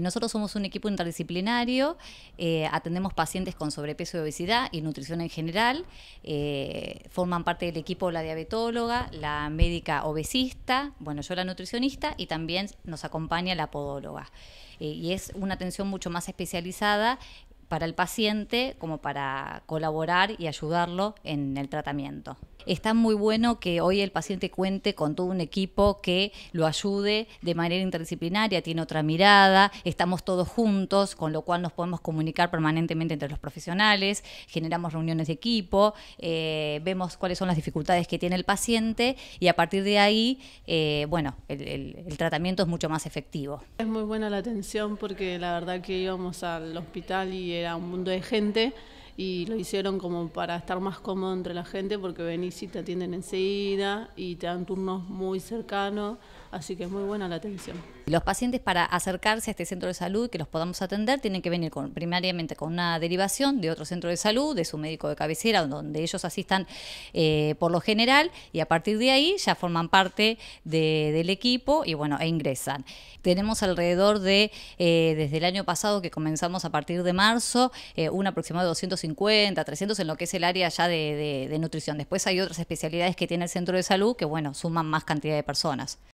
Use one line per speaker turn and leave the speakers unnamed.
Nosotros somos un equipo interdisciplinario, eh, atendemos pacientes con sobrepeso y obesidad y nutrición en general. Eh, forman parte del equipo la diabetóloga, la médica obesista, bueno, yo la nutricionista y también nos acompaña la podóloga. Eh, y es una atención mucho más especializada para el paciente como para colaborar y ayudarlo en el tratamiento está muy bueno que hoy el paciente cuente con todo un equipo que lo ayude de manera interdisciplinaria, tiene otra mirada, estamos todos juntos, con lo cual nos podemos comunicar permanentemente entre los profesionales, generamos reuniones de equipo, eh, vemos cuáles son las dificultades que tiene el paciente y a partir de ahí, eh, bueno, el tratamiento es mucho más efectivo.
Es muy buena la atención porque la verdad que íbamos al hospital y era un mundo de gente y lo hicieron como para estar más cómodo entre la gente porque venís y te atienden enseguida y te dan turnos muy cercanos así que es muy buena la atención.
Los pacientes para acercarse a este centro de salud que los podamos atender tienen que venir primariamente con una derivación de otro centro de salud, de su médico de cabecera, donde ellos asistan eh, por lo general y a partir de ahí ya forman parte del equipo y bueno, e ingresan. Tenemos alrededor de, eh, desde el año pasado que comenzamos a partir de marzo, eh, un aproximado de 250, 300 en lo que es el área ya de, de nutrición. Después hay otras especialidades que tiene el centro de salud que bueno, suman más cantidad de personas.